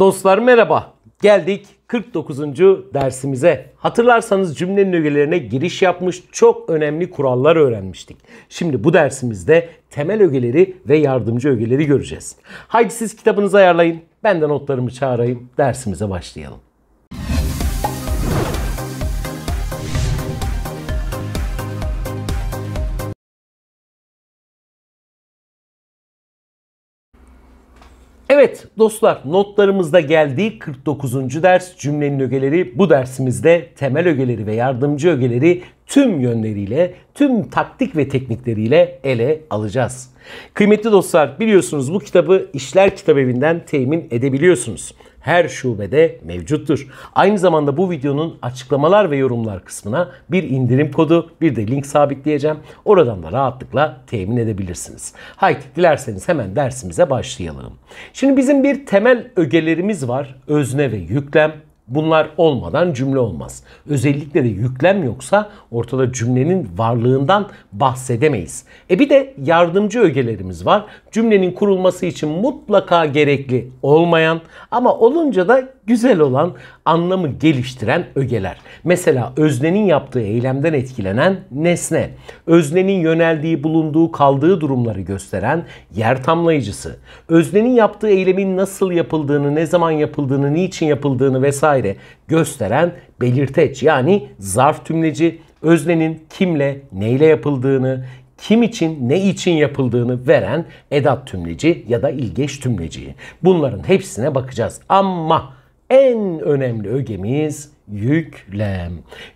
Dostlar merhaba. Geldik 49. dersimize. Hatırlarsanız cümlenin ögelerine giriş yapmış çok önemli kurallar öğrenmiştik. Şimdi bu dersimizde temel ögeleri ve yardımcı ögeleri göreceğiz. Haydi siz kitabınızı ayarlayın. Ben de notlarımı çağırayım. Dersimize başlayalım. Evet dostlar notlarımızda geldiği 49. ders cümlenin ögeleri bu dersimizde temel ögeleri ve yardımcı ögeleri tüm yönleriyle, tüm taktik ve teknikleriyle ele alacağız. Kıymetli dostlar biliyorsunuz bu kitabı İşler Kitabevi'nden temin edebiliyorsunuz her şubede mevcuttur. Aynı zamanda bu videonun açıklamalar ve yorumlar kısmına bir indirim kodu bir de link sabitleyeceğim. Oradan da rahatlıkla temin edebilirsiniz. Haydi dilerseniz hemen dersimize başlayalım. Şimdi bizim bir temel ögelerimiz var. Özne ve yüklem Bunlar olmadan cümle olmaz. Özellikle de yüklem yoksa ortada cümlenin varlığından bahsedemeyiz. E bir de yardımcı ögelerimiz var. Cümlenin kurulması için mutlaka gerekli olmayan ama olunca da güzel olan, anlamı geliştiren ögeler. Mesela öznenin yaptığı eylemden etkilenen nesne, öznenin yöneldiği, bulunduğu, kaldığı durumları gösteren yer tamlayıcısı, öznenin yaptığı eylemin nasıl yapıldığını, ne zaman yapıldığını, niçin yapıldığını vesaire gösteren belirteç yani zarf tümleci, öznenin kimle, neyle yapıldığını, kim için, ne için yapıldığını veren edat tümleci ya da ilgeç tümleci. Bunların hepsine bakacağız. Ama en önemli ögemiz yüklem.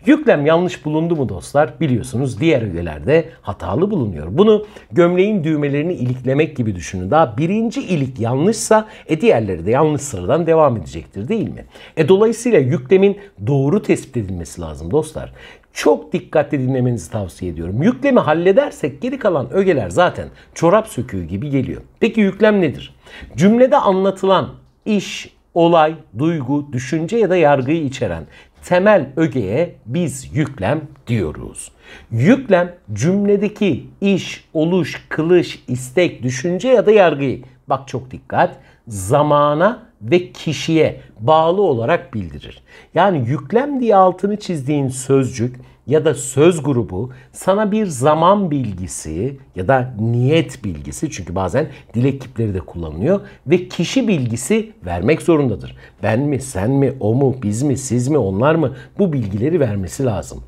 Yüklem yanlış bulundu mu dostlar? Biliyorsunuz diğer ögelerde hatalı bulunuyor. Bunu gömleğin düğmelerini iliklemek gibi düşünün. Daha birinci ilik yanlışsa e diğerleri de yanlış sıradan devam edecektir değil mi? E dolayısıyla yüklemin doğru tespit edilmesi lazım dostlar. Çok dikkatli dinlemenizi tavsiye ediyorum. Yüklemi halledersek geri kalan ögeler zaten çorap söküğü gibi geliyor. Peki yüklem nedir? Cümlede anlatılan iş, olay, duygu, düşünce ya da yargıyı içeren temel ögeye biz yüklem diyoruz. Yüklem cümledeki iş, oluş, kılış, istek, düşünce ya da yargıyı bak çok dikkat zamana ve kişiye bağlı olarak bildirir. Yani yüklem diye altını çizdiğin sözcük ya da söz grubu sana bir zaman bilgisi ya da niyet bilgisi çünkü bazen dilek kipleri de kullanılıyor ve kişi bilgisi vermek zorundadır. Ben mi, sen mi, o mu, biz mi, siz mi, onlar mı bu bilgileri vermesi lazım.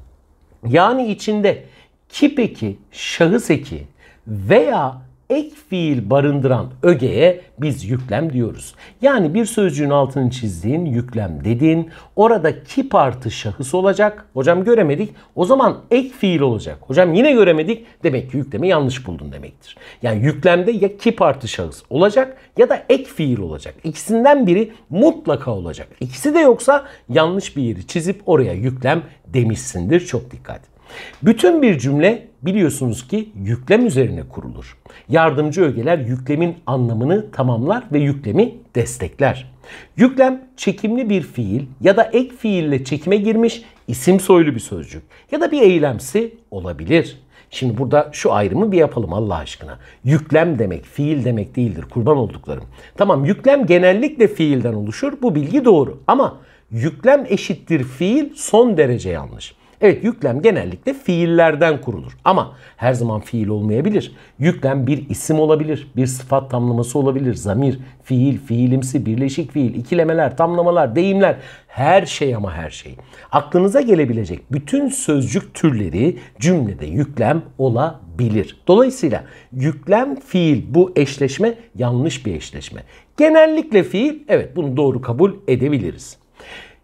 Yani içinde kip eki, şahıs eki veya ek fiil barındıran ögeye biz yüklem diyoruz. Yani bir sözcüğün altını çizdiğin yüklem dedin. Orada ki artı şahıs olacak. Hocam göremedik. O zaman ek fiil olacak. Hocam yine göremedik. Demek ki yüklemi yanlış buldun demektir. Yani yüklemde ya ki artı şahıs olacak ya da ek fiil olacak. İkisinden biri mutlaka olacak. İkisi de yoksa yanlış bir yeri çizip oraya yüklem demişsindir. Çok dikkat. Bütün bir cümle biliyorsunuz ki yüklem üzerine kurulur. Yardımcı ögeler yüklemin anlamını tamamlar ve yüklemi destekler. Yüklem çekimli bir fiil ya da ek fiille çekime girmiş isim soylu bir sözcük ya da bir eylemsi olabilir. Şimdi burada şu ayrımı bir yapalım Allah aşkına. Yüklem demek fiil demek değildir kurban olduklarım. Tamam yüklem genellikle fiilden oluşur bu bilgi doğru ama yüklem eşittir fiil son derece yanlış. Evet yüklem genellikle fiillerden kurulur. Ama her zaman fiil olmayabilir. Yüklem bir isim olabilir, bir sıfat tamlaması olabilir, zamir, fiil, fiilimsi, birleşik fiil, ikilemeler, tamlamalar, deyimler her şey ama her şey. Aklınıza gelebilecek bütün sözcük türleri cümlede yüklem olabilir. Dolayısıyla yüklem fiil bu eşleşme yanlış bir eşleşme. Genellikle fiil evet bunu doğru kabul edebiliriz.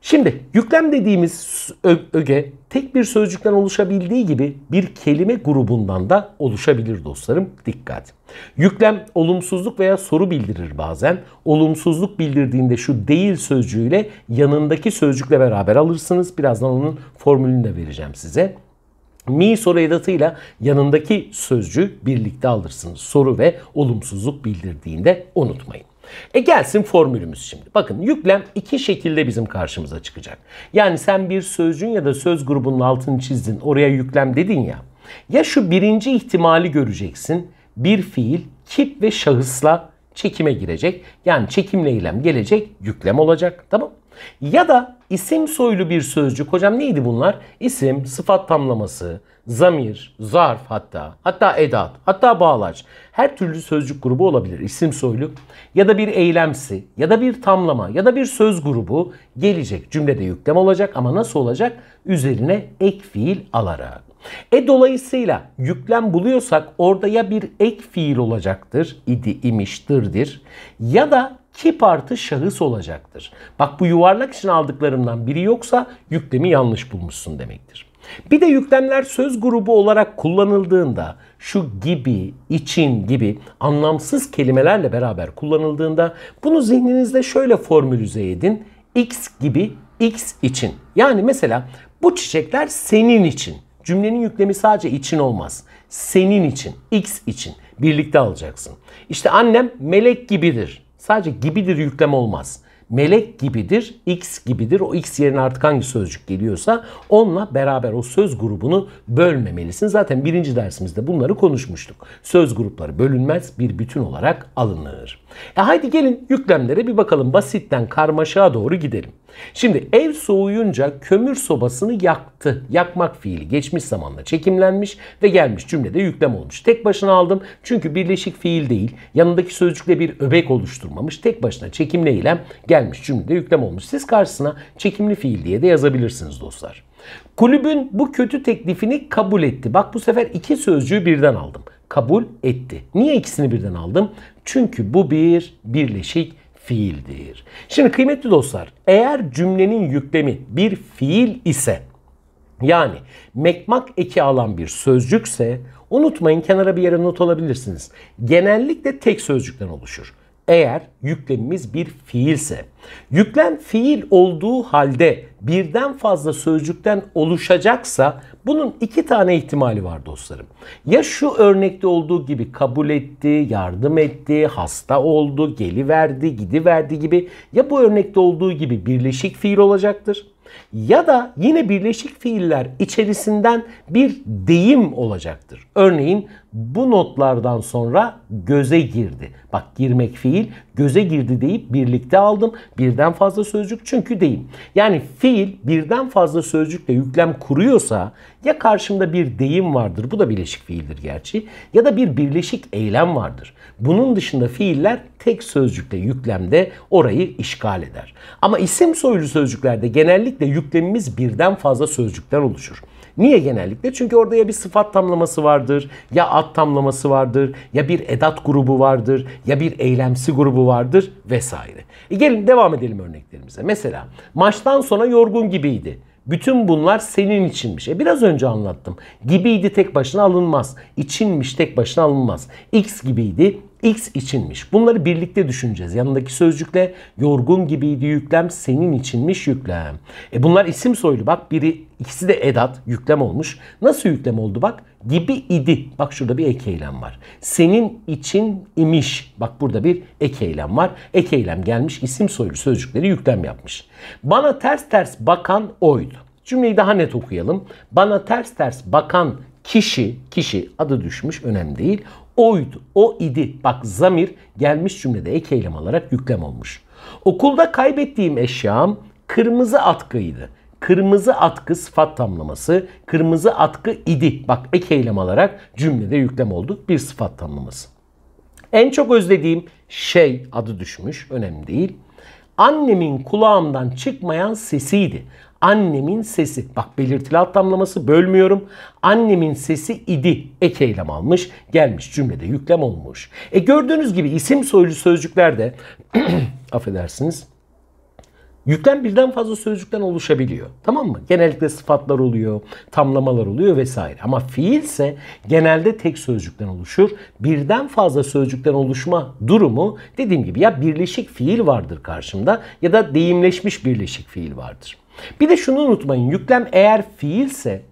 Şimdi yüklem dediğimiz öge tek bir sözcükten oluşabildiği gibi bir kelime grubundan da oluşabilir dostlarım. Dikkat! Yüklem olumsuzluk veya soru bildirir bazen. Olumsuzluk bildirdiğinde şu değil sözcüğüyle yanındaki sözcükle beraber alırsınız. Birazdan onun formülünü de vereceğim size. Mi soru edatıyla yanındaki sözcüğü birlikte alırsınız. Soru ve olumsuzluk bildirdiğinde unutmayın. E gelsin formülümüz şimdi. Bakın yüklem iki şekilde bizim karşımıza çıkacak. Yani sen bir sözcüğün ya da söz grubunun altını çizdin. Oraya yüklem dedin ya. Ya şu birinci ihtimali göreceksin. Bir fiil kip ve şahısla çekime girecek. Yani çekimle eylem gelecek, yüklem olacak. Tamam ya da isim soylu bir sözcük. Hocam neydi bunlar? İsim, sıfat tamlaması, zamir, zarf hatta, hatta edat, hatta bağlaç. Her türlü sözcük grubu olabilir. İsim soylu ya da bir eylemsi ya da bir tamlama ya da bir söz grubu gelecek. Cümlede yüklem olacak ama nasıl olacak? Üzerine ek fiil alarak. E dolayısıyla yüklem buluyorsak orada ya bir ek fiil olacaktır, idi, imiştirdir ya da ki partı şahıs olacaktır. Bak bu yuvarlak için aldıklarımdan biri yoksa yüklemi yanlış bulmuşsun demektir. Bir de yüklemler söz grubu olarak kullanıldığında şu gibi, için gibi anlamsız kelimelerle beraber kullanıldığında bunu zihninizde şöyle formülüze edin. X gibi, X için. Yani mesela bu çiçekler senin için. Cümlenin yüklemi sadece için olmaz. Senin için, X için birlikte alacaksın. İşte annem melek gibidir. Sadece gibidir yüklem olmaz melek gibidir, x gibidir. O x yerine artık hangi sözcük geliyorsa onunla beraber o söz grubunu bölmemelisin. Zaten birinci dersimizde bunları konuşmuştuk. Söz grupları bölünmez, bir bütün olarak alınır. E haydi gelin yüklemlere bir bakalım. Basitten karmaşığa doğru gidelim. Şimdi ev soğuyunca kömür sobasını yaktı. Yakmak fiili geçmiş zamanla çekimlenmiş ve gelmiş cümlede yüklem olmuş. Tek başına aldım çünkü birleşik fiil değil. Yanındaki sözcükle bir öbek oluşturmamış. Tek başına çekimle eylem gelmiş cümlede yüklem olmuş. Siz karşısına çekimli fiil diye de yazabilirsiniz dostlar. Kulübün bu kötü teklifini kabul etti. Bak bu sefer iki sözcüğü birden aldım. Kabul etti. Niye ikisini birden aldım? Çünkü bu bir birleşik fiildir. Şimdi kıymetli dostlar eğer cümlenin yüklemi bir fiil ise yani mekmak eki alan bir sözcükse unutmayın kenara bir yere not alabilirsiniz. Genellikle tek sözcükten oluşur eğer yüklemimiz bir fiilse. Yüklem fiil olduğu halde birden fazla sözcükten oluşacaksa bunun iki tane ihtimali var dostlarım. Ya şu örnekte olduğu gibi kabul etti, yardım etti, hasta oldu, geliverdi, gidiverdi gibi ya bu örnekte olduğu gibi birleşik fiil olacaktır ya da yine birleşik fiiller içerisinden bir deyim olacaktır. Örneğin bu notlardan sonra göze girdi. Bak girmek fiil, göze girdi deyip birlikte aldım. Birden fazla sözcük çünkü deyim. Yani fiil birden fazla sözcükle yüklem kuruyorsa ya karşımda bir deyim vardır, bu da bileşik fiildir gerçi, ya da bir birleşik eylem vardır. Bunun dışında fiiller tek sözcükle yüklemde orayı işgal eder. Ama isim soylu sözcüklerde genellikle yüklemimiz birden fazla sözcükten oluşur. Niye genellikle? Çünkü orada ya bir sıfat tamlaması vardır, ya ad tamlaması vardır, ya bir edat grubu vardır, ya bir eylemsi grubu vardır vesaire. E gelin devam edelim örneklerimize. Mesela maçtan sonra yorgun gibiydi. Bütün bunlar senin içinmiş. E biraz önce anlattım. Gibiydi tek başına alınmaz. İçinmiş tek başına alınmaz. X gibiydi X içinmiş. Bunları birlikte düşüneceğiz. Yanındaki sözcükle yorgun gibiydi yüklem senin içinmiş yüklem. E bunlar isim soylu bak biri ikisi de edat yüklem olmuş. Nasıl yüklem oldu bak? Gibi idi. Bak şurada bir ek eylem var. Senin için imiş. Bak burada bir ek eylem var. Ek eylem gelmiş isim soylu sözcükleri yüklem yapmış. Bana ters ters bakan oydu. Cümleyi daha net okuyalım. Bana ters ters bakan kişi, kişi adı düşmüş önemli değil oydu, o idi. Bak zamir gelmiş cümlede ek eylem olarak yüklem olmuş. Okulda kaybettiğim eşyam kırmızı atkıydı. Kırmızı atkı sıfat tamlaması, kırmızı atkı idi. Bak ek eylem olarak cümlede yüklem olduk bir sıfat tamlaması. En çok özlediğim şey adı düşmüş, önemli değil. Annemin kulağımdan çıkmayan sesiydi. Annemin sesi. Bak belirtili alt tamlaması bölmüyorum. Annemin sesi idi. Ek eylem almış. Gelmiş cümlede yüklem olmuş. E gördüğünüz gibi isim soylu sözcüklerde affedersiniz. Yüklem birden fazla sözcükten oluşabiliyor. Tamam mı? Genellikle sıfatlar oluyor, tamlamalar oluyor vesaire. Ama fiilse genelde tek sözcükten oluşur. Birden fazla sözcükten oluşma durumu dediğim gibi ya birleşik fiil vardır karşımda ya da deyimleşmiş birleşik fiil vardır. Bir de şunu unutmayın. Yüklem eğer fiilse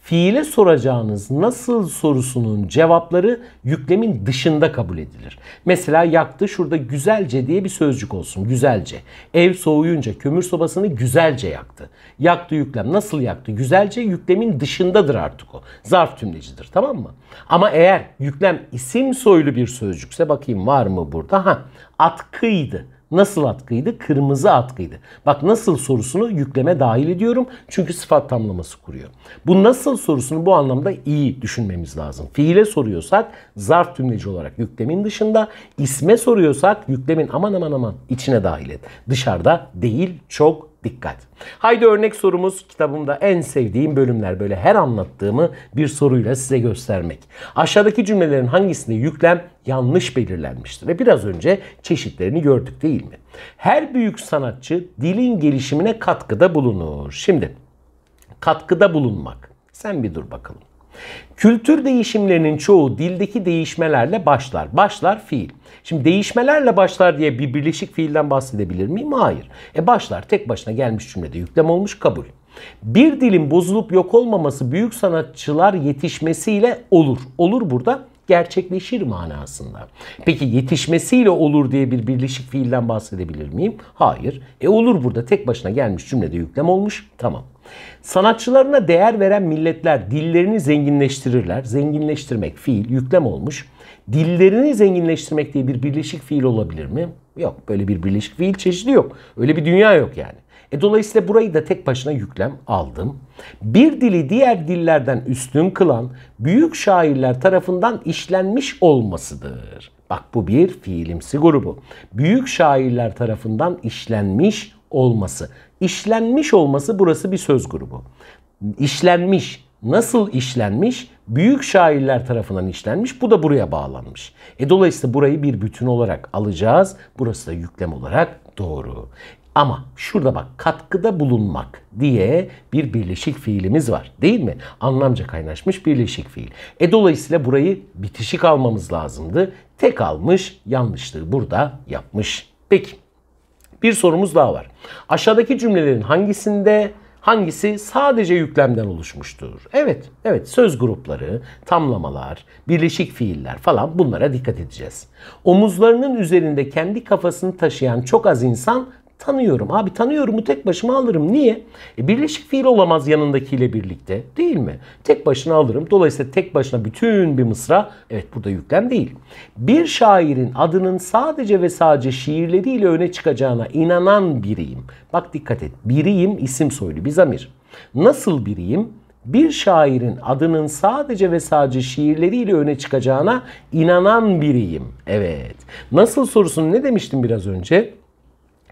fiile soracağınız nasıl sorusunun cevapları yüklemin dışında kabul edilir. Mesela yaktı şurada güzelce diye bir sözcük olsun. Güzelce. Ev soğuyunca kömür sobasını güzelce yaktı. Yaktı yüklem. Nasıl yaktı? Güzelce yüklemin dışındadır artık o. Zarf tümlecidir tamam mı? Ama eğer yüklem isim soylu bir sözcükse bakayım var mı burada? Ha atkıydı. Nasıl atkıydı? Kırmızı atkıydı. Bak nasıl sorusunu yükleme dahil ediyorum. Çünkü sıfat tamlaması kuruyor. Bu nasıl sorusunu bu anlamda iyi düşünmemiz lazım. Fiile soruyorsak zarf tümleci olarak yüklemin dışında. isme soruyorsak yüklemin aman aman aman içine dahil et. Dışarıda değil çok Dikkat. Haydi örnek sorumuz kitabımda en sevdiğim bölümler böyle her anlattığımı bir soruyla size göstermek. Aşağıdaki cümlelerin hangisinde yüklem yanlış belirlenmiştir ve biraz önce çeşitlerini gördük değil mi? Her büyük sanatçı dilin gelişimine katkıda bulunur. Şimdi katkıda bulunmak. Sen bir dur bakalım. Kültür değişimlerinin çoğu dildeki değişmelerle başlar. Başlar fiil. Şimdi değişmelerle başlar diye bir birleşik fiilden bahsedebilir miyim? Hayır. E başlar tek başına gelmiş cümlede yüklem olmuş kabul. Bir dilin bozulup yok olmaması büyük sanatçılar yetişmesiyle olur. Olur burada gerçekleşir manasında. Peki yetişmesiyle olur diye bir birleşik fiilden bahsedebilir miyim? Hayır. E olur burada tek başına gelmiş cümlede yüklem olmuş. Tamam. Sanatçılarına değer veren milletler dillerini zenginleştirirler. Zenginleştirmek fiil, yüklem olmuş. Dillerini zenginleştirmek diye bir birleşik fiil olabilir mi? Yok. Böyle bir birleşik fiil çeşidi yok. Öyle bir dünya yok yani. E dolayısıyla burayı da tek başına yüklem aldım. Bir dili diğer dillerden üstün kılan büyük şairler tarafından işlenmiş olmasıdır. Bak bu bir fiilimsi grubu. Büyük şairler tarafından işlenmiş olması. İşlenmiş olması burası bir söz grubu. İşlenmiş. Nasıl işlenmiş? Büyük şairler tarafından işlenmiş. Bu da buraya bağlanmış. E dolayısıyla burayı bir bütün olarak alacağız. Burası da yüklem olarak doğru. Ama şurada bak katkıda bulunmak diye bir birleşik fiilimiz var değil mi? Anlamca kaynaşmış birleşik fiil. E dolayısıyla burayı bitişik almamız lazımdı. Tek almış yanlışlığı burada yapmış. Peki bir sorumuz daha var. Aşağıdaki cümlelerin hangisinde hangisi sadece yüklemden oluşmuştur? Evet, evet söz grupları, tamlamalar, birleşik fiiller falan bunlara dikkat edeceğiz. Omuzlarının üzerinde kendi kafasını taşıyan çok az insan tanıyorum. Abi tanıyorum bu tek başıma alırım. Niye? E, birleşik fiil olamaz yanındakiyle birlikte değil mi? Tek başına alırım. Dolayısıyla tek başına bütün bir mısra evet burada yüklem değil. Bir şairin adının sadece ve sadece şiirleriyle öne çıkacağına inanan biriyim. Bak dikkat et. Biriyim isim soylu bir zamir. Nasıl biriyim? bir şairin adının sadece ve sadece şiirleriyle öne çıkacağına inanan biriyim. Evet. Nasıl sorusunu ne demiştim biraz önce?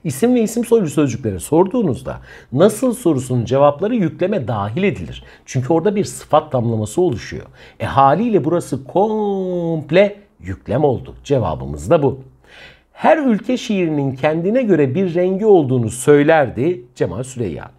İsim ve isim soylu sözcükleri sorduğunuzda nasıl sorusunun cevapları yükleme dahil edilir. Çünkü orada bir sıfat tamlaması oluşuyor. E haliyle burası komple yüklem oldu. Cevabımız da bu. Her ülke şiirinin kendine göre bir rengi olduğunu söylerdi Cemal Süreyya.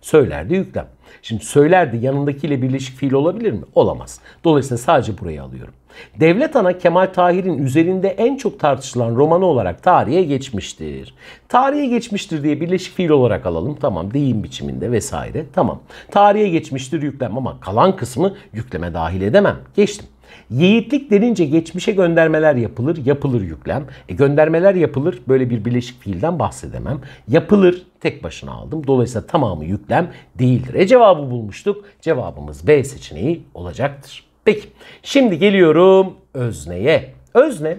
Söylerdi yüklem. Şimdi söylerdi yanındakiyle birleşik fiil olabilir mi? Olamaz. Dolayısıyla sadece burayı alıyorum. Devlet Ana Kemal Tahir'in üzerinde en çok tartışılan romanı olarak tarihe geçmiştir. Tarihe geçmiştir diye birleşik fiil olarak alalım. Tamam deyim biçiminde vesaire. Tamam. Tarihe geçmiştir yüklem ama kalan kısmı yükleme dahil edemem. Geçtim. Yiğitlik denince geçmişe göndermeler yapılır, yapılır yüklem. E göndermeler yapılır, böyle bir birleşik fiilden bahsedemem. Yapılır, tek başına aldım. Dolayısıyla tamamı yüklem değildir. E cevabı bulmuştuk. Cevabımız B seçeneği olacaktır. Peki şimdi geliyorum özneye. Özne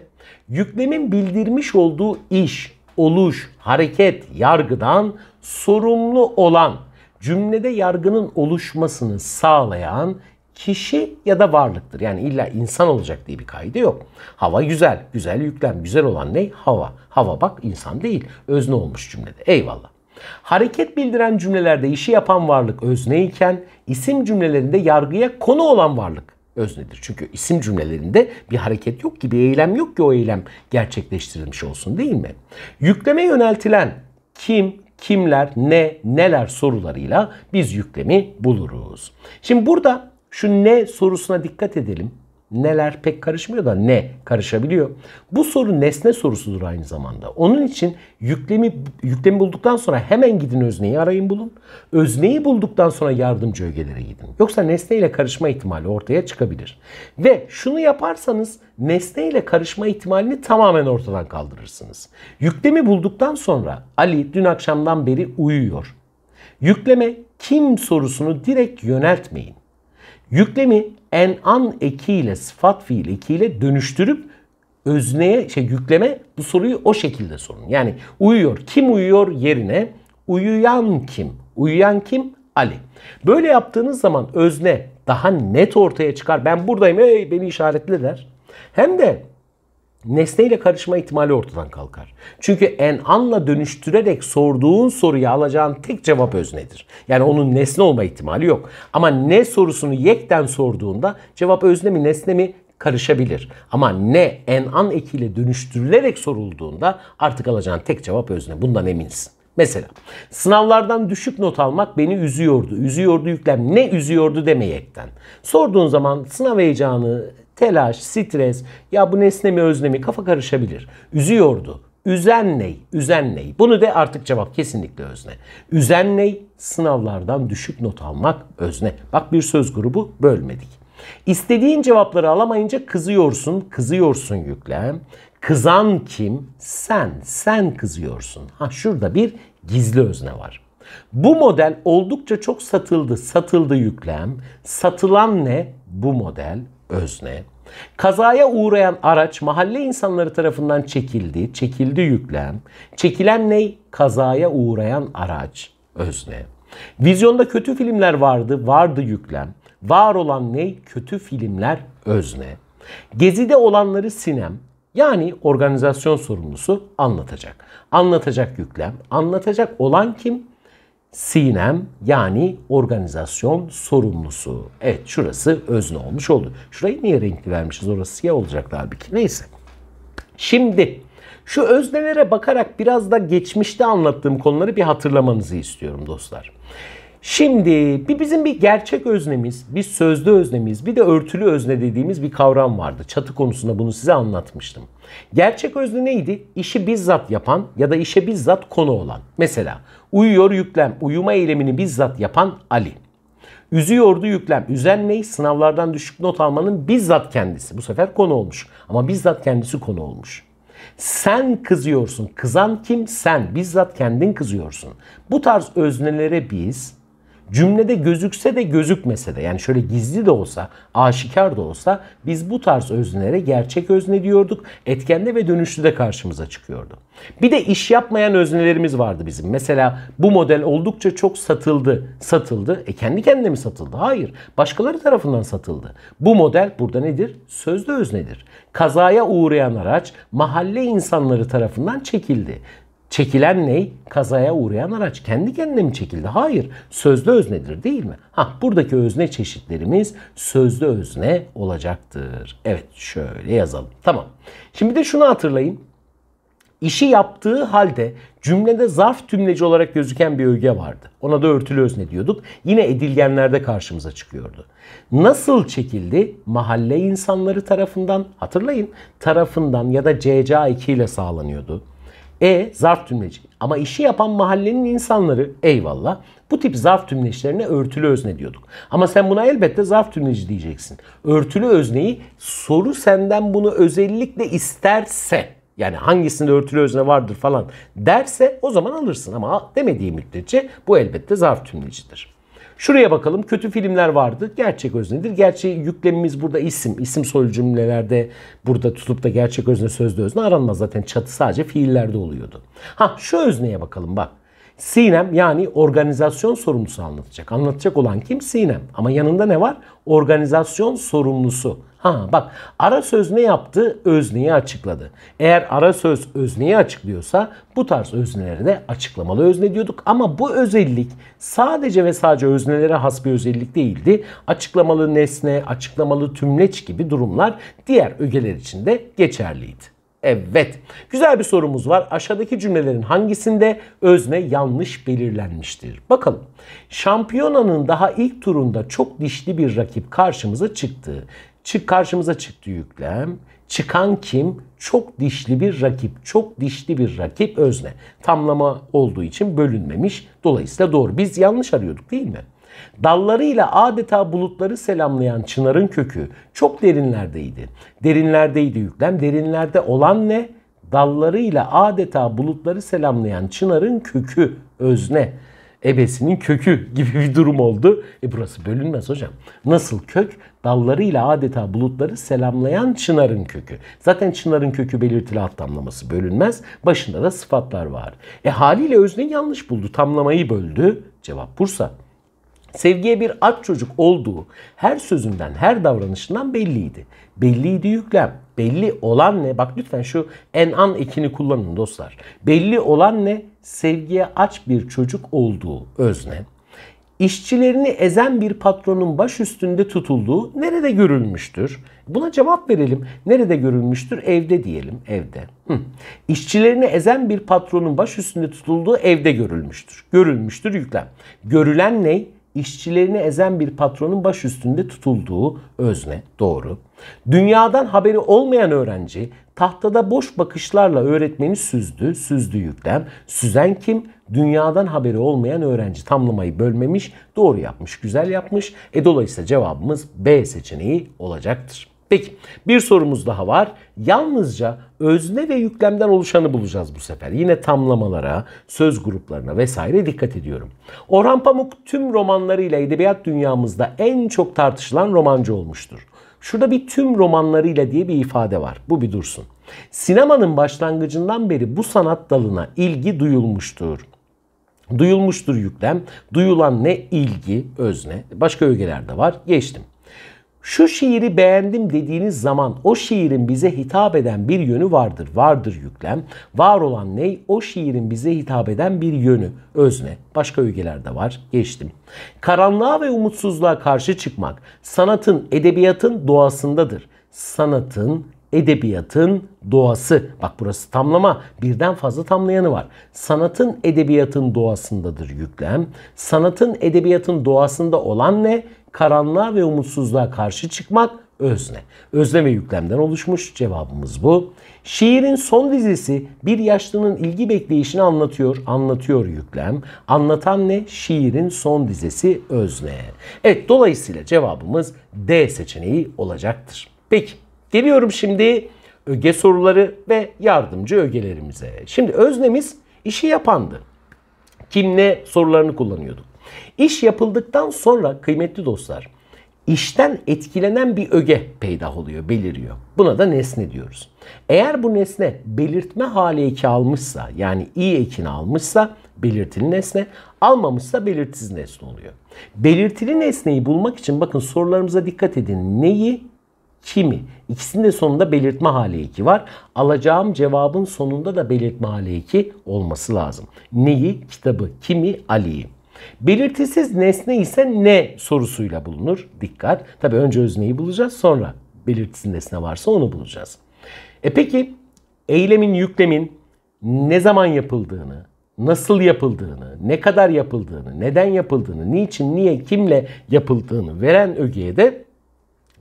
yüklemin bildirmiş olduğu iş, oluş, hareket, yargıdan sorumlu olan cümlede yargının oluşmasını sağlayan kişi ya da varlıktır. Yani illa insan olacak diye bir kaydı yok. Hava güzel. Güzel yüklem. Güzel olan ne? Hava. Hava bak insan değil. Özne olmuş cümlede. Eyvallah. Hareket bildiren cümlelerde işi yapan varlık özne iken isim cümlelerinde yargıya konu olan varlık öznedir. Çünkü isim cümlelerinde bir hareket yok ki, bir eylem yok ki o eylem gerçekleştirilmiş olsun değil mi? Yükleme yöneltilen kim, kimler, ne, neler sorularıyla biz yüklemi buluruz. Şimdi burada şu ne sorusuna dikkat edelim. Neler pek karışmıyor da ne karışabiliyor. Bu soru nesne sorusudur aynı zamanda. Onun için yüklemi yüklemi bulduktan sonra hemen gidin özneyi arayın bulun. Özneyi bulduktan sonra yardımcı ögelere gidin. Yoksa nesne ile karışma ihtimali ortaya çıkabilir. Ve şunu yaparsanız nesne ile karışma ihtimalini tamamen ortadan kaldırırsınız. Yüklemi bulduktan sonra Ali dün akşamdan beri uyuyor. Yükleme kim sorusunu direkt yöneltmeyin. Yüklemi en an ekiyle sıfat fiil ekiyle dönüştürüp özneye şey yükleme bu soruyu o şekilde sorun. Yani uyuyor kim uyuyor yerine uyuyan kim? Uyuyan kim? Ali. Böyle yaptığınız zaman özne daha net ortaya çıkar. Ben buradayım ey beni işaretle der. Hem de nesneyle karışma ihtimali ortadan kalkar. Çünkü en'anla dönüştürerek sorduğun soruya alacağın tek cevap öznedir. Yani onun nesne olma ihtimali yok. Ama ne sorusunu yekten sorduğunda cevap özne mi nesne mi karışabilir. Ama ne en'an ekiyle dönüştürülerek sorulduğunda artık alacağın tek cevap özne. Bundan eminsin. Mesela sınavlardan düşük not almak beni üzüyordu. Üzüyordu yüklem ne üzüyordu demeyekten. Sorduğun zaman sınav heyecanı telaş, stres, ya bu nesne mi özne mi kafa karışabilir. Üzüyordu. Üzen ney? Üzen ney? Bunu de artık cevap kesinlikle özne. Üzen ney? Sınavlardan düşük not almak özne. Bak bir söz grubu bölmedik. İstediğin cevapları alamayınca kızıyorsun, kızıyorsun yüklem. Kızan kim? Sen, sen kızıyorsun. Ha şurada bir gizli özne var. Bu model oldukça çok satıldı, satıldı yüklem. Satılan ne? Bu model özne. Kazaya uğrayan araç mahalle insanları tarafından çekildi, çekildi yüklem. Çekilen ney? Kazaya uğrayan araç özne. Vizyonda kötü filmler vardı, vardı yüklem. Var olan ney? Kötü filmler özne. Gezide olanları sinem, yani organizasyon sorumlusu anlatacak. Anlatacak yüklem. Anlatacak olan kim? Sinem yani organizasyon sorumlusu. Evet şurası özne olmuş oldu. Şurayı niye renkli vermişiz? Orası siyah olacaktı halbuki. Neyse. Şimdi şu öznelere bakarak biraz da geçmişte anlattığım konuları bir hatırlamanızı istiyorum dostlar. Şimdi bir bizim bir gerçek öznemiz, bir sözlü öznemiz, bir de örtülü özne dediğimiz bir kavram vardı. Çatı konusunda bunu size anlatmıştım. Gerçek özne neydi? İşi bizzat yapan ya da işe bizzat konu olan. Mesela uyuyor yüklem, uyuma eylemini bizzat yapan Ali. Üzüyordu yüklem. Üzen ney? Sınavlardan düşük not almanın bizzat kendisi. Bu sefer konu olmuş. Ama bizzat kendisi konu olmuş. Sen kızıyorsun. Kızan kim? Sen. Bizzat kendin kızıyorsun. Bu tarz öznelere biz cümlede gözükse de gözükmese de yani şöyle gizli de olsa, aşikar da olsa biz bu tarz öznelere gerçek özne diyorduk. Etkende ve dönüşlü de karşımıza çıkıyordu. Bir de iş yapmayan öznelerimiz vardı bizim. Mesela bu model oldukça çok satıldı. Satıldı. E kendi kendine mi satıldı? Hayır. Başkaları tarafından satıldı. Bu model burada nedir? Sözde öznedir. Kazaya uğrayan araç mahalle insanları tarafından çekildi. Çekilen ne? Kazaya uğrayan araç. Kendi kendine mi çekildi? Hayır. Sözlü öznedir değil mi? Ha buradaki özne çeşitlerimiz sözlü özne olacaktır. Evet şöyle yazalım. Tamam. Şimdi de şunu hatırlayın. İşi yaptığı halde cümlede zarf tümleci olarak gözüken bir öge vardı. Ona da örtülü özne diyorduk. Yine edilgenlerde karşımıza çıkıyordu. Nasıl çekildi? Mahalle insanları tarafından hatırlayın tarafından ya da CCA2 ile sağlanıyordu. E zarf tümleci. Ama işi yapan mahallenin insanları eyvallah bu tip zarf tümleçlerine örtülü özne diyorduk. Ama sen buna elbette zarf tümleci diyeceksin. Örtülü özneyi soru senden bunu özellikle isterse yani hangisinde örtülü özne vardır falan derse o zaman alırsın ama demediği müddetçe bu elbette zarf tümlecidir. Şuraya bakalım. Kötü filmler vardı. Gerçek nedir? Gerçi yüklemimiz burada isim. İsim soylu cümlelerde burada tutup da gerçek özne sözlü özne aranmaz zaten. Çatı sadece fiillerde oluyordu. Ha şu özneye bakalım bak. Sinem yani organizasyon sorumlusu anlatacak. Anlatacak olan kim? Sinem. Ama yanında ne var? Organizasyon sorumlusu. Ha bak ara söz ne yaptı? Özneyi açıkladı. Eğer ara söz özneyi açıklıyorsa bu tarz özneleri de açıklamalı özne diyorduk. Ama bu özellik sadece ve sadece öznelere has bir özellik değildi. Açıklamalı nesne, açıklamalı tümleç gibi durumlar diğer ögeler için de geçerliydi. Evet. Güzel bir sorumuz var. Aşağıdaki cümlelerin hangisinde özne yanlış belirlenmiştir? Bakalım. Şampiyonanın daha ilk turunda çok dişli bir rakip karşımıza çıktığı. Çık karşımıza çıktı yüklem. Çıkan kim? Çok dişli bir rakip. Çok dişli bir rakip özne. Tamlama olduğu için bölünmemiş. Dolayısıyla doğru. Biz yanlış arıyorduk değil mi? Dallarıyla adeta bulutları selamlayan çınarın kökü çok derinlerdeydi. Derinlerdeydi yüklem. Derinlerde olan ne? Dallarıyla adeta bulutları selamlayan çınarın kökü özne ebesinin kökü gibi bir durum oldu. E burası bölünmez hocam. Nasıl kök? Dallarıyla adeta bulutları selamlayan çınarın kökü. Zaten çınarın kökü belirtili alt tamlaması bölünmez. Başında da sıfatlar var. E haliyle özne yanlış buldu. Tamlamayı böldü. Cevap Bursa. Sevgiye bir aç çocuk olduğu her sözünden, her davranışından belliydi. Belliydi yüklem. Belli olan ne? Bak lütfen şu en an ekini kullanın dostlar. Belli olan ne? Sevgiye aç bir çocuk olduğu özne. İşçilerini ezen bir patronun baş üstünde tutulduğu nerede görülmüştür? Buna cevap verelim. Nerede görülmüştür? Evde diyelim, evde. Hı. İşçilerini ezen bir patronun baş üstünde tutulduğu evde görülmüştür. Görülmüştür yüklem. Görülen ne? işçilerini ezen bir patronun baş üstünde tutulduğu özne doğru. Dünyadan haberi olmayan öğrenci tahtada boş bakışlarla öğretmeni süzdü, süzdü yüklem. Süzen kim? Dünyadan haberi olmayan öğrenci tamlamayı bölmemiş, doğru yapmış, güzel yapmış. E dolayısıyla cevabımız B seçeneği olacaktır. Peki bir sorumuz daha var. Yalnızca özne ve yüklemden oluşanı bulacağız bu sefer. Yine tamlamalara, söz gruplarına vesaire dikkat ediyorum. Orhan Pamuk tüm romanlarıyla edebiyat dünyamızda en çok tartışılan romancı olmuştur. Şurada bir tüm romanlarıyla diye bir ifade var. Bu bir dursun. Sinemanın başlangıcından beri bu sanat dalına ilgi duyulmuştur. Duyulmuştur yüklem. Duyulan ne ilgi, özne. Başka ögelerde var. Geçtim. Şu şiiri beğendim dediğiniz zaman o şiirin bize hitap eden bir yönü vardır. Vardır yüklem. Var olan ney? O şiirin bize hitap eden bir yönü. Özne. Başka ögelerde var. Geçtim. Karanlığa ve umutsuzluğa karşı çıkmak sanatın, edebiyatın doğasındadır. Sanatın, edebiyatın doğası. Bak burası tamlama. Birden fazla tamlayanı var. Sanatın edebiyatın doğasındadır yüklem. Sanatın edebiyatın doğasında olan ne? karanlığa ve umutsuzluğa karşı çıkmak özne. Özne ve yüklemden oluşmuş cevabımız bu. Şiirin son dizisi bir yaşlının ilgi bekleyişini anlatıyor. Anlatıyor yüklem. Anlatan ne? Şiirin son dizesi özne. Evet dolayısıyla cevabımız D seçeneği olacaktır. Peki geliyorum şimdi öge soruları ve yardımcı ögelerimize. Şimdi öznemiz işi yapandı. Kim ne sorularını kullanıyorduk. İş yapıldıktan sonra kıymetli dostlar işten etkilenen bir öge peydah oluyor, beliriyor. Buna da nesne diyoruz. Eğer bu nesne belirtme hali eki almışsa yani iyi ekini almışsa belirtili nesne, almamışsa belirtisiz nesne oluyor. Belirtili nesneyi bulmak için bakın sorularımıza dikkat edin. Neyi, kimi? İkisinin de sonunda belirtme hali eki var. Alacağım cevabın sonunda da belirtme hali eki olması lazım. Neyi, kitabı, kimi, Ali'yi. Belirtisiz nesne ise ne sorusuyla bulunur. Dikkat. Tabi önce özneyi bulacağız sonra belirtisiz nesne varsa onu bulacağız. E peki eylemin yüklemin ne zaman yapıldığını, nasıl yapıldığını, ne kadar yapıldığını, neden yapıldığını, niçin, niye, kimle yapıldığını veren ögeye de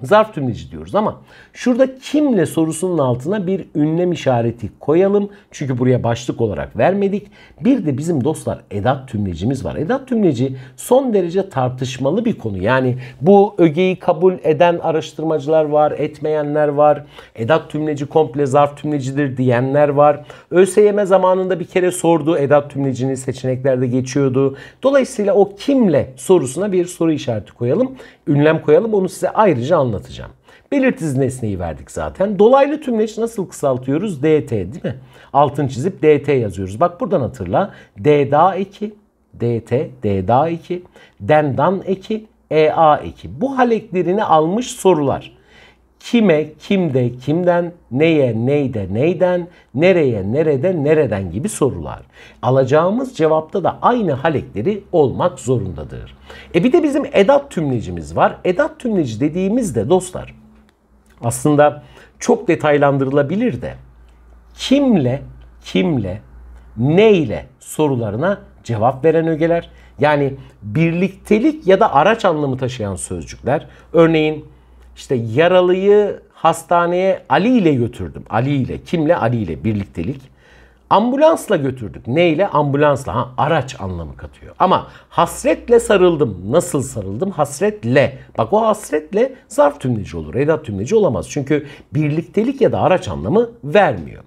Zarf tümleci diyoruz ama şurada kimle sorusunun altına bir ünlem işareti koyalım. Çünkü buraya başlık olarak vermedik. Bir de bizim dostlar edat tümlecimiz var. Edat tümleci son derece tartışmalı bir konu. Yani bu ögeyi kabul eden araştırmacılar var, etmeyenler var. Edat tümleci komple zarf tümlecidir diyenler var. ÖSYM zamanında bir kere sordu. Edat tümlecini seçeneklerde geçiyordu. Dolayısıyla o kimle sorusuna bir soru işareti koyalım. Ünlem koyalım. Onu size ayrıca anlatacağım anlatacağım. Belirtiz nesneyi verdik zaten. Dolaylı tümleç nasıl kısaltıyoruz? DT değil mi? Altın çizip DT yazıyoruz. Bak buradan hatırla. DDA 2 DT, DDA 2 dendan 2 EA 2 Bu haleklerini almış sorular kime, kimde, kimden, neye, neyde, neyden, nereye, nerede, nereden gibi sorular. Alacağımız cevapta da aynı halekleri olmak zorundadır. E bir de bizim edat tümlecimiz var. Edat tümleci dediğimiz de dostlar aslında çok detaylandırılabilir de kimle, kimle, neyle sorularına cevap veren ögeler yani birliktelik ya da araç anlamı taşıyan sözcükler örneğin işte yaralıyı hastaneye Ali ile götürdüm. Ali ile. Kimle? Ali ile. Birliktelik. Ambulansla götürdük. Neyle? Ambulansla. Ha, araç anlamı katıyor. Ama hasretle sarıldım. Nasıl sarıldım? Hasretle. Bak o hasretle zarf tümleci olur. Edat tümleci olamaz. Çünkü birliktelik ya da araç anlamı vermiyor.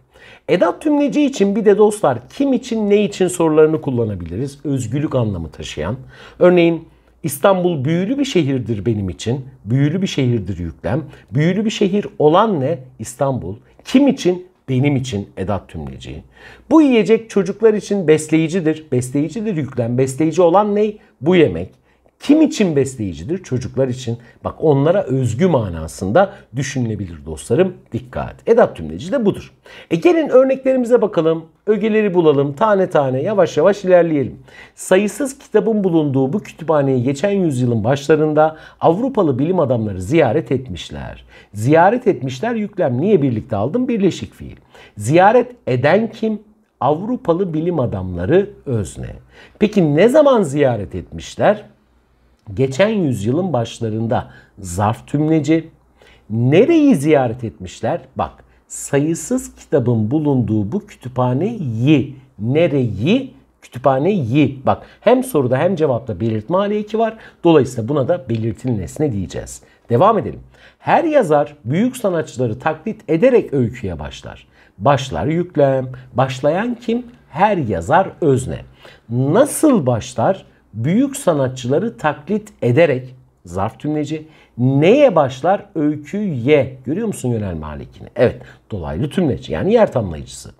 Edat tümleci için bir de dostlar kim için ne için sorularını kullanabiliriz? Özgürlük anlamı taşıyan. Örneğin İstanbul büyülü bir şehirdir benim için. Büyülü bir şehirdir yüklem. Büyülü bir şehir olan ne? İstanbul. Kim için? Benim için Edat Tümleci. Bu yiyecek çocuklar için besleyicidir. Besleyicidir yüklem. Besleyici olan ne? Bu yemek. Kim için besleyicidir? Çocuklar için. Bak onlara özgü manasında düşünülebilir dostlarım. Dikkat. Edat tümleci de budur. E gelin örneklerimize bakalım. Ögeleri bulalım. Tane tane yavaş yavaş ilerleyelim. Sayısız kitabın bulunduğu bu kütüphaneyi geçen yüzyılın başlarında Avrupalı bilim adamları ziyaret etmişler. Ziyaret etmişler yüklem niye birlikte aldım? Birleşik fiil. Ziyaret eden kim? Avrupalı bilim adamları özne. Peki ne zaman ziyaret etmişler? geçen yüzyılın başlarında zarf tümleci nereyi ziyaret etmişler? Bak sayısız kitabın bulunduğu bu kütüphaneyi nereyi kütüphaneyi? Bak hem soruda hem cevapta belirtme hali var. Dolayısıyla buna da belirtili nesne diyeceğiz. Devam edelim. Her yazar büyük sanatçıları taklit ederek öyküye başlar. Başlar yüklem. Başlayan kim? Her yazar özne. Nasıl başlar? büyük sanatçıları taklit ederek zarf tümleci neye başlar? Öyküye. Görüyor musun yönelme halekini? Evet. Dolaylı tümleci yani yer tamlayıcısı.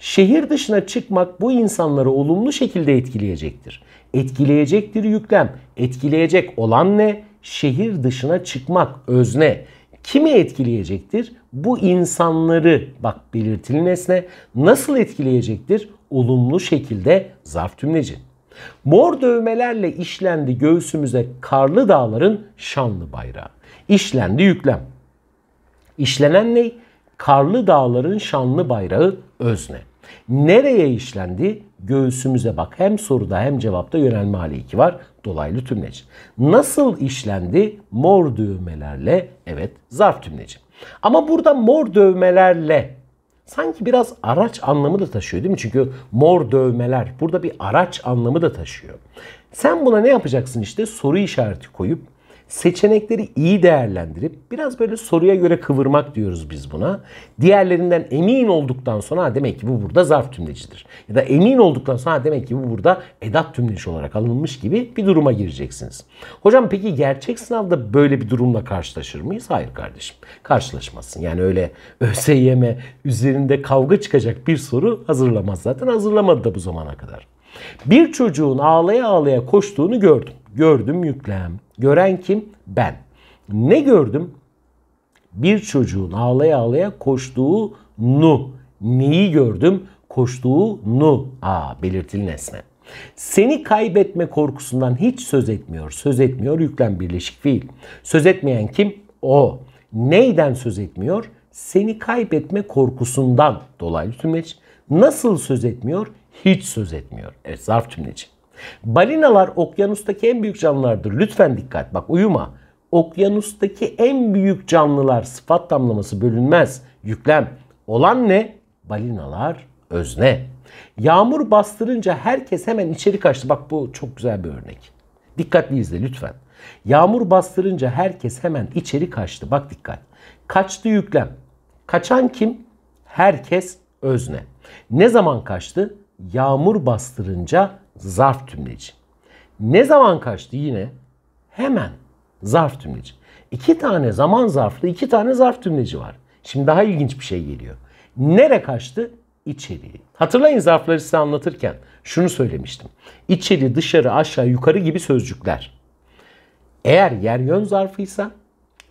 Şehir dışına çıkmak bu insanları olumlu şekilde etkileyecektir. Etkileyecektir yüklem. Etkileyecek olan ne? Şehir dışına çıkmak özne. Kimi etkileyecektir? Bu insanları bak belirtili nesne nasıl etkileyecektir? Olumlu şekilde zarf tümleci. Mor dövmelerle işlendi göğsümüze karlı dağların şanlı bayrağı. İşlendi yüklem. İşlenen ne? Karlı dağların şanlı bayrağı özne. Nereye işlendi? Göğsümüze bak. Hem soruda hem cevapta yönelme hali 2 var. Dolaylı tümleci. Nasıl işlendi? Mor dövmelerle. Evet zarf tümleci. Ama burada mor dövmelerle sanki biraz araç anlamı da taşıyor değil mi? Çünkü mor dövmeler burada bir araç anlamı da taşıyor. Sen buna ne yapacaksın işte soru işareti koyup seçenekleri iyi değerlendirip biraz böyle soruya göre kıvırmak diyoruz biz buna. Diğerlerinden emin olduktan sonra demek ki bu burada zarf tümlecidir. Ya da emin olduktan sonra demek ki bu burada edat tümleci olarak alınmış gibi bir duruma gireceksiniz. Hocam peki gerçek sınavda böyle bir durumla karşılaşır mıyız? Hayır kardeşim. Karşılaşmazsın. Yani öyle ÖSYM üzerinde kavga çıkacak bir soru hazırlamaz zaten. Hazırlamadı da bu zamana kadar. Bir çocuğun ağlaya ağlaya koştuğunu gördüm. Gördüm yüklem. Gören kim? Ben. Ne gördüm? Bir çocuğun ağlaya ağlaya koştuğu nu. Neyi gördüm? Koştuğu nu. Aa belirtili nesne. Seni kaybetme korkusundan hiç söz etmiyor. Söz etmiyor yüklem birleşik fiil. Söz etmeyen kim? O. Neyden söz etmiyor? Seni kaybetme korkusundan dolaylı tümleç. Nasıl söz etmiyor? Hiç söz etmiyor. Evet zarf tümleci. Balinalar okyanustaki en büyük canlılardır. Lütfen dikkat bak uyuma. Okyanustaki en büyük canlılar sıfat damlaması bölünmez. Yüklem. Olan ne? Balinalar özne. Yağmur bastırınca herkes hemen içeri kaçtı. Bak bu çok güzel bir örnek. Dikkatli izle lütfen. Yağmur bastırınca herkes hemen içeri kaçtı. Bak dikkat. Kaçtı yüklem. Kaçan kim? Herkes özne. Ne zaman kaçtı? Yağmur bastırınca zarf tümleci. Ne zaman kaçtı yine? Hemen zarf tümleci. İki tane zaman zarflı iki tane zarf tümleci var. Şimdi daha ilginç bir şey geliyor. Nere kaçtı? İçeriği. Hatırlayın zarfları size anlatırken şunu söylemiştim. İçeri, dışarı, aşağı, yukarı gibi sözcükler. Eğer yer yön zarfıysa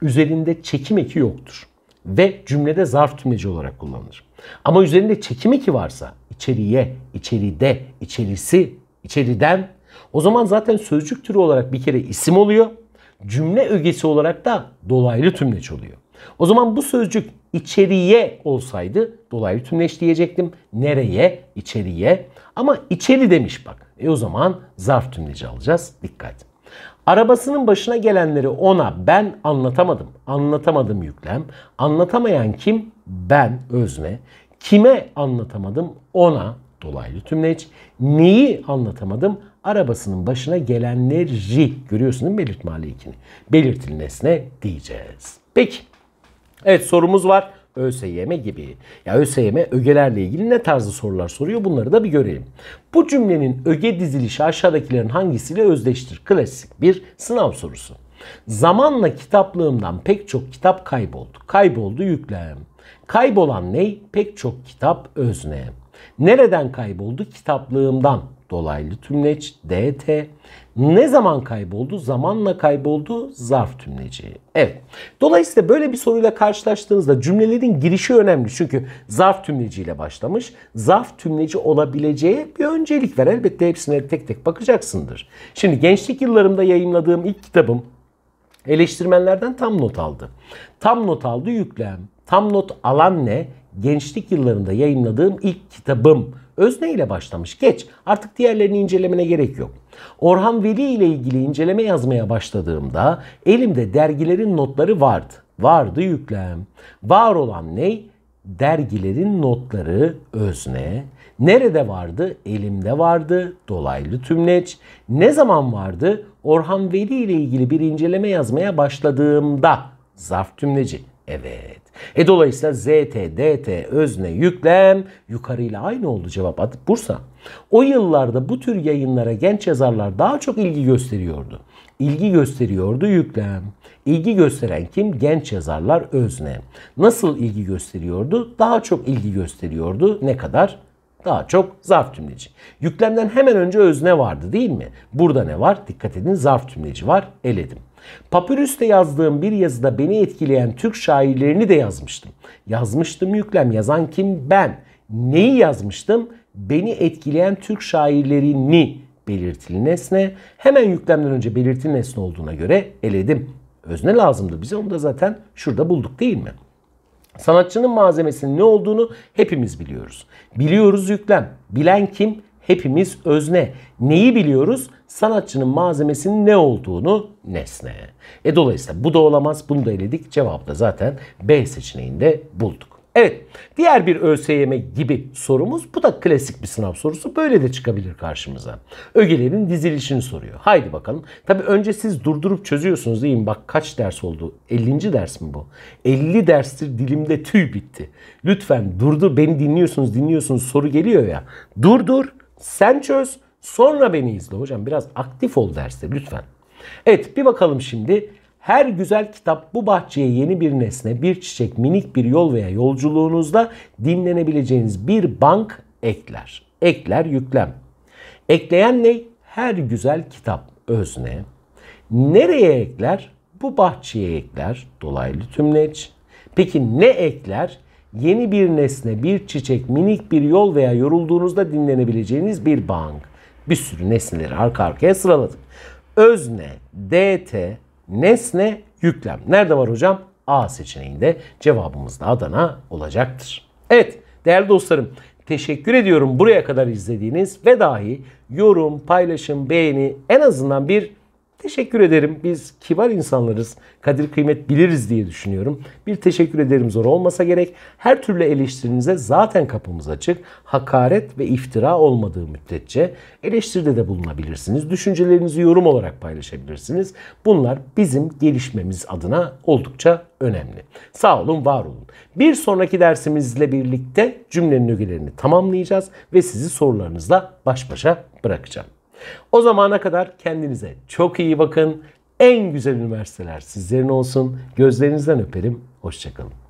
üzerinde çekim eki yoktur. Ve cümlede zarf tümleci olarak kullanılır. Ama üzerinde çekim eki varsa içeriye, içeride, içerisi içeriden o zaman zaten sözcük türü olarak bir kere isim oluyor. Cümle ögesi olarak da dolaylı tümleç oluyor. O zaman bu sözcük içeriye olsaydı dolaylı tümleç diyecektim. Nereye? İçeriye. Ama içeri demiş bak. E o zaman zarf tümleci alacağız. Dikkat. Arabasının başına gelenleri ona ben anlatamadım. Anlatamadım yüklem. Anlatamayan kim? Ben özne. Kime anlatamadım? Ona dolaylı tümleç. Neyi anlatamadım? Arabasının başına gelenleri görüyorsun değil mi belirtme aleyhini? Belirtili nesne diyeceğiz. Peki. Evet sorumuz var. ÖSYM gibi. Ya ÖSYM ögelerle ilgili ne tarzı sorular soruyor bunları da bir görelim. Bu cümlenin öge dizilişi aşağıdakilerin hangisiyle özdeştir? Klasik bir sınav sorusu. Zamanla kitaplığımdan pek çok kitap kayboldu. Kayboldu yüklem. Kaybolan ney? Pek çok kitap özne. Nereden kayboldu? Kitaplığımdan dolaylı tümleç DT. Ne zaman kayboldu? Zamanla kayboldu zarf tümleci. Evet. Dolayısıyla böyle bir soruyla karşılaştığınızda cümlelerin girişi önemli. Çünkü zarf tümleciyle başlamış. Zarf tümleci olabileceği bir öncelik ver. Elbette hepsine tek tek bakacaksındır. Şimdi gençlik yıllarımda yayınladığım ilk kitabım eleştirmenlerden tam not aldı. Tam not aldı yüklem. Tam not alan ne? gençlik yıllarında yayınladığım ilk kitabım. Özne ile başlamış. Geç. Artık diğerlerini incelemene gerek yok. Orhan Veli ile ilgili inceleme yazmaya başladığımda elimde dergilerin notları vardı. Vardı yüklem. Var olan ne? Dergilerin notları özne. Nerede vardı? Elimde vardı. Dolaylı tümleç. Ne zaman vardı? Orhan Veli ile ilgili bir inceleme yazmaya başladığımda. Zarf tümleci. Evet. E dolayısıyla ZT, DT, özne, yüklem yukarıyla aynı oldu cevap adı Bursa. O yıllarda bu tür yayınlara genç yazarlar daha çok ilgi gösteriyordu. İlgi gösteriyordu yüklem. İlgi gösteren kim? Genç yazarlar özne. Nasıl ilgi gösteriyordu? Daha çok ilgi gösteriyordu. Ne kadar? Daha çok zarf tümleci. Yüklemden hemen önce özne vardı değil mi? Burada ne var? Dikkat edin zarf tümleci var. Eledim. Papyrus'te yazdığım bir yazıda beni etkileyen Türk şairlerini de yazmıştım. Yazmıştım yüklem yazan kim ben. Neyi yazmıştım? Beni etkileyen Türk şairlerini belirtili nesne. Hemen yüklemden önce belirtili nesne olduğuna göre eledim. Özne lazımdı bize onu da zaten şurada bulduk değil mi? Sanatçının malzemesinin ne olduğunu hepimiz biliyoruz. Biliyoruz yüklem. Bilen kim? hepimiz özne. Neyi biliyoruz? Sanatçının malzemesinin ne olduğunu nesne. E dolayısıyla bu da olamaz. Bunu da eledik. Cevap da zaten B seçeneğinde bulduk. Evet, diğer bir ÖSYM gibi sorumuz. Bu da klasik bir sınav sorusu. Böyle de çıkabilir karşımıza. Ögelerin dizilişini soruyor. Haydi bakalım. Tabi önce siz durdurup çözüyorsunuz değil mi? Bak kaç ders oldu? 50. ders mi bu? 50 derstir dilimde tüy bitti. Lütfen durdur. Beni dinliyorsunuz, dinliyorsunuz. Soru geliyor ya. Durdur. Sen çöz sonra beni izle hocam. Biraz aktif ol derste lütfen. Evet bir bakalım şimdi. Her güzel kitap bu bahçeye yeni bir nesne, bir çiçek, minik bir yol veya yolculuğunuzda dinlenebileceğiniz bir bank ekler. Ekler yüklem. Ekleyen ne? Her güzel kitap özne. Nereye ekler? Bu bahçeye ekler dolaylı tümleç. Peki ne ekler? yeni bir nesne, bir çiçek, minik bir yol veya yorulduğunuzda dinlenebileceğiniz bir bank. Bir sürü nesneleri arka arkaya sıraladık. Özne, DT, nesne, yüklem. Nerede var hocam? A seçeneğinde cevabımız da Adana olacaktır. Evet değerli dostlarım teşekkür ediyorum buraya kadar izlediğiniz ve dahi yorum, paylaşım, beğeni en azından bir Teşekkür ederim. Biz kibar insanlarız. Kadir kıymet biliriz diye düşünüyorum. Bir teşekkür ederim zor olmasa gerek. Her türlü eleştirinize zaten kapımız açık. Hakaret ve iftira olmadığı müddetçe eleştiride de bulunabilirsiniz. Düşüncelerinizi yorum olarak paylaşabilirsiniz. Bunlar bizim gelişmemiz adına oldukça önemli. Sağ olun, var olun. Bir sonraki dersimizle birlikte cümlenin ögelerini tamamlayacağız ve sizi sorularınızla baş başa bırakacağım. O zamana kadar kendinize çok iyi bakın. En güzel üniversiteler sizlerin olsun. Gözlerinizden öperim. Hoşçakalın.